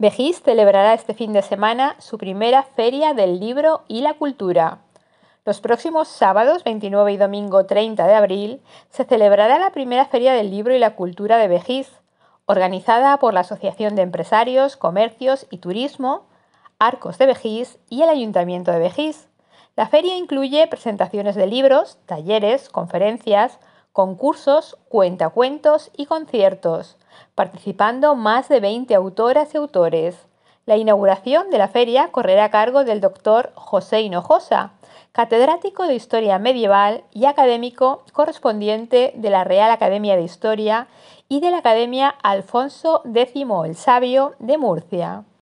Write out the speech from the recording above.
Vejís celebrará este fin de semana su primera feria del libro y la cultura. Los próximos sábados 29 y domingo 30 de abril se celebrará la primera feria del libro y la cultura de Bejís, organizada por la Asociación de Empresarios, Comercios y Turismo, Arcos de Bejís y el Ayuntamiento de Bejís. La feria incluye presentaciones de libros, talleres, conferencias, concursos, cuentacuentos y conciertos participando más de 20 autoras y autores. La inauguración de la feria correrá a cargo del doctor José Hinojosa, catedrático de Historia Medieval y académico correspondiente de la Real Academia de Historia y de la Academia Alfonso X el Sabio de Murcia.